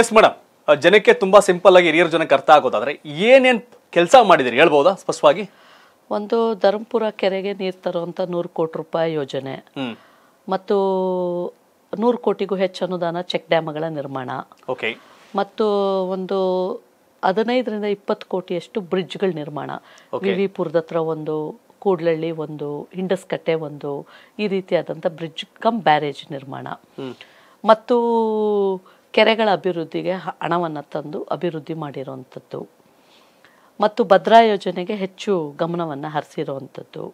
yes madam ಜನಕ್ಕೆ ತುಂಬಾ simple ಆಗಿ ಹಿರಿಯರ ಜನಕ್ಕೆ ಅರ್ಥ ಆಗೋದಾದ್ರೆ ಏನೇನು ಕೆಲಸ ಮಾಡಿದಿರಿ ಹೇಳ್ಬೋದಾ ಸ್ಪಷ್ಟವಾಗಿ ಒಂದು ಧರ್ಮಪುರ ಕೆರೆಗೆ ನೀರು ತರುವಂತ ನೂರು ಕೋಟಿ ರೂಪಾಯಿ ಯೋಜನೆ ಮತ್ತು ನೂರು ಕೋಟಿಗೂ ಹೆಚ್ಚು ಅನುದಾನ ಚೆಕ್ ಡ್ಯಾಮ್ಗಳ ನಿರ್ಮಾಣ ಓಕೆ ಮತ್ತು ಒಂದು ಹದಿನೈದರಿಂದ ಇಪ್ಪತ್ತು ಕೋಟಿಯಷ್ಟು ಬ್ರಿಡ್ಜ್ಗಳ ನಿರ್ಮಾಣ ವಿವಿಪುರದ ಹತ್ರ ಒಂದು ಕೂಡ್ಲಳ್ಳಿ ಒಂದು ಕಟ್ಟೆ ಒಂದು ಈ ರೀತಿಯಾದಂಥ ಬ್ರಿಡ್ಜ್ ಕಮ್ ಬ್ಯಾರೇಜ್ ನಿರ್ಮಾಣ ಮತ್ತು ಕೆರೆಗಳ ಅಭಿವೃದ್ಧಿಗೆ ಹಣವನ್ನು ತಂದು ಅಭಿವೃದ್ಧಿ ಮಾಡಿರುವಂಥದ್ದು ಮತ್ತು ಭದ್ರಾ ಯೋಜನೆಗೆ ಹೆಚ್ಚು ಗಮನವನ್ನು ಹರಿಸಿರುವಂಥದ್ದು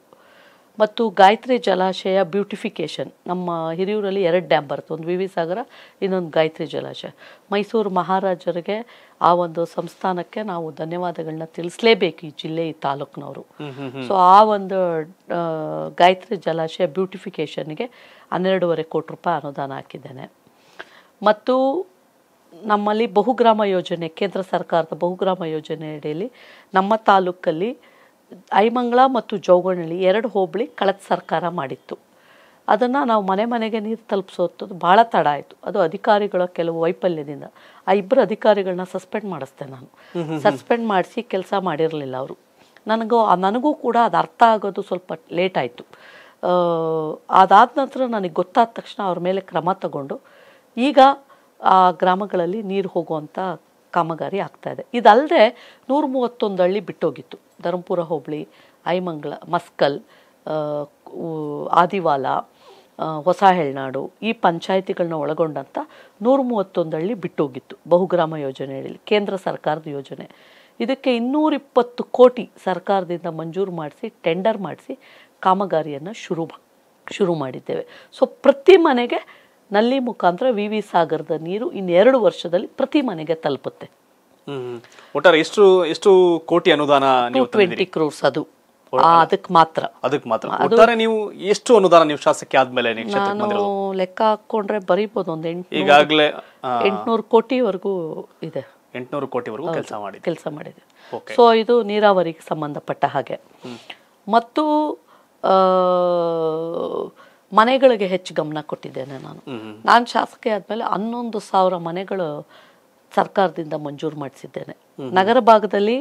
ಮತ್ತು ಗಾಯತ್ರಿ ಜಲಾಶಯ ಬ್ಯೂಟಿಫಿಕೇಷನ್ ನಮ್ಮ ಹಿರಿಯೂರಲ್ಲಿ ಎರಡು ಡ್ಯಾಮ್ ಬರುತ್ತೆ ಒಂದು ವಿ ವಿ ಸಾಗರ ಇನ್ನೊಂದು ಗಾಯತ್ರಿ ಜಲಾಶಯ ಮೈಸೂರು ಮಹಾರಾಜರಿಗೆ ಆ ಒಂದು ಸಂಸ್ಥಾನಕ್ಕೆ ನಾವು ಧನ್ಯವಾದಗಳನ್ನ ತಿಳಿಸಲೇಬೇಕು ಈ ಜಿಲ್ಲೆ ಈ ತಾಲೂಕಿನವರು ಸೊ ಆ ಒಂದು ಗಾಯತ್ರಿ ಜಲಾಶಯ ಬ್ಯೂಟಿಫಿಕೇಷನ್ಗೆ ಹನ್ನೆರಡೂವರೆ ಕೋಟಿ ರೂಪಾಯಿ ಅನುದಾನ ಹಾಕಿದ್ದೇನೆ ಮತ್ತು ನಮ್ಮಲ್ಲಿ ಬಹುಗ್ರಾಮ ಯೋಜನೆ ಕೇಂದ್ರ ಸರ್ಕಾರದ ಬಹುಗ್ರಾಮ ಯೋಜನೆ ಅಡಿಯಲ್ಲಿ ನಮ್ಮ ತಾಲೂಕಲ್ಲಿ ಐಮಂಗಳ ಮತ್ತು ಜೋಗಣಳ್ಳಿ ಎರಡು ಹೋಬಳಿ ಕಳೆದ ಸರ್ಕಾರ ಮಾಡಿತ್ತು ಅದನ್ನು ನಾವು ಮನೆ ಮನೆಗೆ ನೀರು ತಲುಪಿಸೋದು ಭಾಳ ತಡ ಆಯಿತು ಅದು ಅಧಿಕಾರಿಗಳ ಕೆಲವು ವೈಫಲ್ಯದಿಂದ ಆ ಇಬ್ಬರು ಅಧಿಕಾರಿಗಳನ್ನ ಸಸ್ಪೆಂಡ್ ಮಾಡಿಸ್ದೆ ನಾನು ಸಸ್ಪೆಂಡ್ ಮಾಡಿಸಿ ಕೆಲಸ ಮಾಡಿರಲಿಲ್ಲ ಅವರು ನನಗೂ ನನಗೂ ಕೂಡ ಅದು ಅರ್ಥ ಆಗೋದು ಸ್ವಲ್ಪ ಲೇಟ್ ಆಯಿತು ಅದಾದ ನಂತರ ನನಗೆ ಗೊತ್ತಾದ ತಕ್ಷಣ ಅವ್ರ ಮೇಲೆ ಕ್ರಮ ತಗೊಂಡು ಈಗ ಆ ಗ್ರಾಮಗಳಲ್ಲಿ ನೀರು ಹೋಗುವಂಥ ಕಾಮಗಾರಿ ಆಗ್ತಾ ಇದೆ ಇದಲ್ಲದೆ ನೂರ ಮೂವತ್ತೊಂದು ಹಳ್ಳಿ ಬಿಟ್ಟೋಗಿತ್ತು ಧರ್ಮಪುರ ಹೋಬಳಿ ಐಮಂಗ್ಲ ಮಸ್ಕಲ್ ಆದಿವಾಲ ಹೊಸ ಹೆಳ್ನಾಡು ಈ ಪಂಚಾಯಿತಿಗಳನ್ನ ಒಳಗೊಂಡಂಥ ನೂರ ಮೂವತ್ತೊಂದು ಹಳ್ಳಿ ಬಿಟ್ಟೋಗಿತ್ತು ಬಹುಗ್ರಾಮ ಯೋಜನೆ ಹೇಳಿ ಕೇಂದ್ರ ಸರ್ಕಾರದ ಯೋಜನೆ ಇದಕ್ಕೆ ಇನ್ನೂರಿಪ್ಪತ್ತು ಕೋಟಿ ಸರ್ಕಾರದಿಂದ ಮಂಜೂರು ಮಾಡಿಸಿ ಟೆಂಡರ್ ಮಾಡಿಸಿ ಕಾಮಗಾರಿಯನ್ನು ಶುರು ಶುರು ಮಾಡಿದ್ದೇವೆ ಸೊ ಪ್ರತಿ ಮನೆಗೆ ನಲ್ಲಿ ಮುಖಾಂತರ ವಿ ವಿ ಸಾಗರದ ನೀರು ಇನ್ನೆರಡು ವರ್ಷದಲ್ಲಿ ಪ್ರತಿ ಮನೆಗೆ ತಲುಪುತ್ತೆ ಒಟ್ಟಾರೆ ಎಷ್ಟು ಎಷ್ಟು ಕೋಟಿ ಅನುದಾನ ಟ್ವೆಂಟಿ ಕ್ರೋರ್ಸ್ ಅದು ಅದಕ್ಕೆ ಮಾತ್ರ ಅದಕ್ಕೆ ಮಾತ್ರ ಒಟ್ಟಾರೆ ನೀವು ಎಷ್ಟು ಅನುದಾನ ನೀವು ಶಾಸಕಿ ಆದ್ಮೇಲೆ ನಾನು ಲೆಕ್ಕ ಹಾಕೊಂಡ್ರೆ ಬರೀಬಹುದು ಒಂದು ಎಂಟು ಈಗಾಗಲೇ ಎಂಟುನೂರು ಕೋಟಿವರೆಗೂ ಇದೆ ಎಂಟುನೂರು ಕೋಟಿವರೆಗೂ ಕೆಲಸ ಮಾಡಿ ಕೆಲಸ ಮಾಡಿದೆ ಸೊ ಇದು ನೀರಾವರಿಗೆ ಸಂಬಂಧಪಟ್ಟ ಹಾಗೆ ಮತ್ತು ಮನೆಗಳಿಗೆ ಹೆಚ್ಚು ಗಮನ ಕೊಟ್ಟಿದ್ದೇನೆ ನಾನು ನಾನು ಶಾಸಕಿ ಆದ್ಮೇಲೆ ಹನ್ನೊಂದು ಸಾವಿರ ಮನೆಗಳು ಸರ್ಕಾರದಿಂದ ಮಂಜೂರು ಮಾಡಿಸಿದ್ದೇನೆ ನಗರ ಭಾಗದಲ್ಲಿ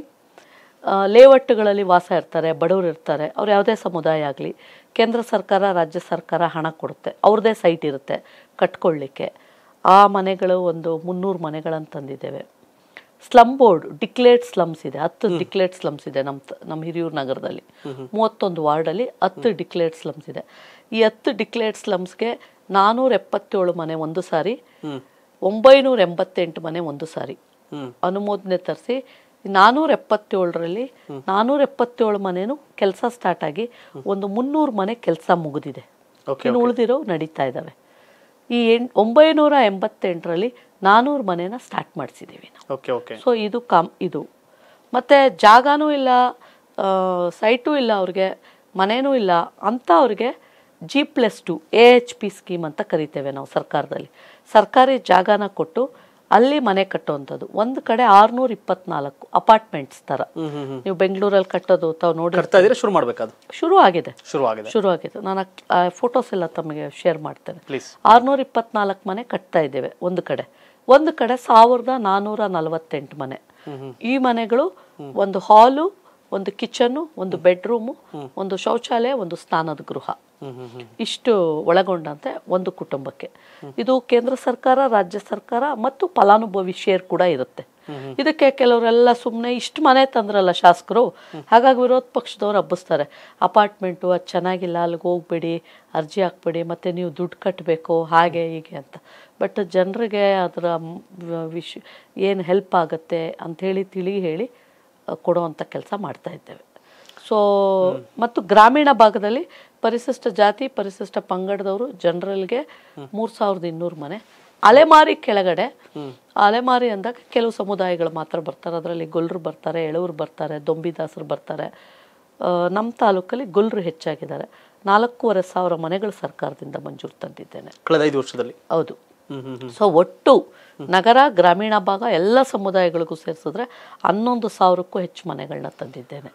ಲೇವಟ್ಟುಗಳಲ್ಲಿ ವಾಸ ಇರ್ತಾರೆ ಬಡವರು ಇರ್ತಾರೆ ಅವ್ರು ಯಾವುದೇ ಸಮುದಾಯ ಆಗಲಿ ಕೇಂದ್ರ ಸರ್ಕಾರ ರಾಜ್ಯ ಸರ್ಕಾರ ಹಣ ಕೊಡುತ್ತೆ ಅವ್ರದೇ ಸೈಟ್ ಇರುತ್ತೆ ಕಟ್ಕೊಳ್ಳಿಕ್ಕೆ ಆ ಮನೆಗಳು ಒಂದು ಮುನ್ನೂರು ಮನೆಗಳನ್ನು ತಂದಿದ್ದೇವೆ ಸ್ಲಮ್ ಬೋರ್ಡ್ ಡಿಕ್ಲೇರ್ಡ್ ಸ್ಲಮ್ಸ್ ಇದೆ ಹತ್ತು ಡಿಕ್ಲೇರ್ಡ್ ಸ್ಲಮ್ಸ್ ಇದೆ ನಮ್ಮ ನಮ್ಮ ಹಿರಿಯೂರು ನಗರದಲ್ಲಿ ಮೂವತ್ತೊಂದು ವಾರ್ಡಲ್ಲಿ ಹತ್ತು ಡಿಕ್ಲೇರ್ಡ್ ಸ್ಲಮ್ಸ್ ಇದೆ ಈ ಹತ್ತು ಡಿಕ್ಲೇರ್ಡ್ ಸ್ಲಮ್ಸ್ಗೆ ನಾನೂರ ಎಪ್ಪತ್ತೇಳು ಮನೆ ಒಂದು ಸಾರಿ ಒಂಬೈನೂರ ಎಂಬತ್ತೆಂಟು ಮನೆ ಒಂದು ಸಾರಿ ಅನುಮೋದನೆ ತರಿಸಿ ನಾನೂರ ಎಪ್ಪತ್ತೇಳರಲ್ಲಿ ನಾನೂರ ಎಪ್ಪತ್ತೇಳು ಮನೇನು ಕೆಲಸ ಸ್ಟಾರ್ಟ್ ಆಗಿ ಒಂದು ಮುನ್ನೂರು ಮನೆ ಕೆಲಸ ಮುಗಿದಿದೆ ಇನ್ನು ಉಳಿದಿರೋ ನಡೀತಾ ಇದ್ದಾವೆ ಈ ಎಂ ಒಂಬೈನೂರ ಎಂಬತ್ತೆಂಟರಲ್ಲಿ ನಾನೂರು ಮನೇನ ಸ್ಟಾರ್ಟ್ ಮಾಡಿಸಿದ್ದೀವಿ ನಾವು ಸೊ ಇದು ಕಮ್ ಇದು ಮತ್ತು ಜಾಗನೂ ಇಲ್ಲ ಸೈಟು ಇಲ್ಲ ಅವ್ರಿಗೆ ಮನೇನೂ ಇಲ್ಲ ಅಂತ ಅವ್ರಿಗೆ G plus two A H P scheme ಅಂತ ಕರಿತೇವೆ ನಾವು ಸರ್ಕಾರದಲ್ಲಿ ಸರ್ಕಾರಿ ಜಾಗನ ಕೊಟ್ಟು ಅಲ್ಲಿ ಮನೆ ಕಟ್ಟುವಂಥದ್ದು ಒಂದು ಕಡೆ ಆರ್ನೂರ ಇಪ್ಪತ್ನಾಲ್ಕು ಅಪಾರ್ಟ್ಮೆಂಟ್ಸ್ ತರ ನೀವು ಬೆಂಗಳೂರಲ್ಲಿ ಕಟ್ಟೋದು ತಾವು ನೋಡಿ ಶುರು ಮಾಡಬೇಕಾದ ಶುರು ಆಗಿದೆ ಶುರು ಆಗಿದೆ ಶುರು ಆಗಿದೆ ನಾನು ಫೋಟೋಸ್ ಎಲ್ಲ ತಮಗೆ ಶೇರ್ ಮಾಡ್ತೇನೆ ಆರ್ನೂರ ಇಪ್ಪತ್ನಾಲ್ಕು ಮನೆ ಕಟ್ತಾ ಇದ್ದೇವೆ ಒಂದು ಕಡೆ ಒಂದು ಕಡೆ ಸಾವಿರದ ನಾನೂರ ನಲವತ್ತೆಂಟು ಮನೆ ಈ ಮನೆಗಳು ಒಂದು ಹಾಲು ಒಂದು ಕಿಚನ್ ಒಂದು ಬೆಡ್ರೂಮು ಒಂದು ಶೌಚಾಲಯ ಒಂದು ಸ್ನಾನದ ಗೃಹ ಇಷ್ಟು ಒಳಗೊಂಡಂತೆ ಒಂದು ಕುಟುಂಬಕ್ಕೆ ಇದು ಕೇಂದ್ರ ಸರ್ಕಾರ ರಾಜ್ಯ ಸರ್ಕಾರ ಮತ್ತು ಫಲಾನುಭವಿ ಶೇರ್ ಕೂಡ ಇರುತ್ತೆ ಇದಕ್ಕೆ ಕೆಲವರೆಲ್ಲ ಸುಮ್ಮನೆ ಇಷ್ಟು ಮನೆ ತಂದ್ರಲ್ಲ ಶಾಸಕರು ಹಾಗಾಗಿ ವಿರೋಧ ಪಕ್ಷದವ್ರು ಹಬ್ಬಿಸ್ತಾರೆ ಅಪಾರ್ಟ್ಮೆಂಟು ಅದು ಚೆನ್ನಾಗಿಲ್ಲ ಅಲ್ಲಿಗೆ ಹೋಗ್ಬೇಡಿ ಅರ್ಜಿ ಹಾಕ್ಬೇಡಿ ಮತ್ತೆ ನೀವು ದುಡ್ಡು ಕಟ್ಟಬೇಕು ಹಾಗೆ ಹೀಗೆ ಅಂತ ಬಟ್ ಜನರಿಗೆ ಅದರ ವಿಶ್ ಏನು ಹೆಲ್ಪ್ ಆಗುತ್ತೆ ಅಂಥೇಳಿ ತಿಳಿ ಹೇಳಿ ಕೊಡುವಂಥ ಕೆಲಸ ಮಾಡ್ತಾ ಇದ್ದೇವೆ ಸೊ ಮತ್ತು ಗ್ರಾಮೀಣ ಭಾಗದಲ್ಲಿ ಪರಿಶಿಷ್ಟ ಜಾತಿ ಪರಿಶಿಷ್ಟ ಪಂಗಡದವರು ಜನರಲ್ಗೆ ಮೂರು ಸಾವಿರದ ಇನ್ನೂರು ಮನೆ ಅಲೆಮಾರಿ ಕೆಳಗಡೆ ಅಲೆಮಾರಿ ಅಂದಾಗ ಕೆಲವು ಸಮುದಾಯಗಳು ಮಾತ್ರ ಬರ್ತಾರೆ ಅದರಲ್ಲಿ ಗೊಲ್ಲರು ಬರ್ತಾರೆ ಎಳವರು ಬರ್ತಾರೆ ದೊಂಬಿದಾಸರು ಬರ್ತಾರೆ ನಮ್ಮ ತಾಲೂಕಲ್ಲಿ ಗೊಲ್ಲರು ಹೆಚ್ಚಾಗಿದ್ದಾರೆ ನಾಲ್ಕೂವರೆ ಸಾವಿರ ಮನೆಗಳು ಸರ್ಕಾರದಿಂದ ಮಂಜೂರು ತಂದಿದ್ದೇನೆ ಕಳೆದ ಐದು ವರ್ಷದಲ್ಲಿ ಹೌದು ಸೊ ಒಟ್ಟು ನಗರ ಗ್ರಾಮೀಣ ಭಾಗ ಎಲ್ಲ ಸಮುದಾಯಗಳಿಗೂ ಸೇರಿಸಿದ್ರೆ ಹನ್ನೊಂದು ಸಾವಿರಕ್ಕೂ ಹೆಚ್ಚು ಮನೆಗಳನ್ನ ತಂದಿದ್ದೇನೆ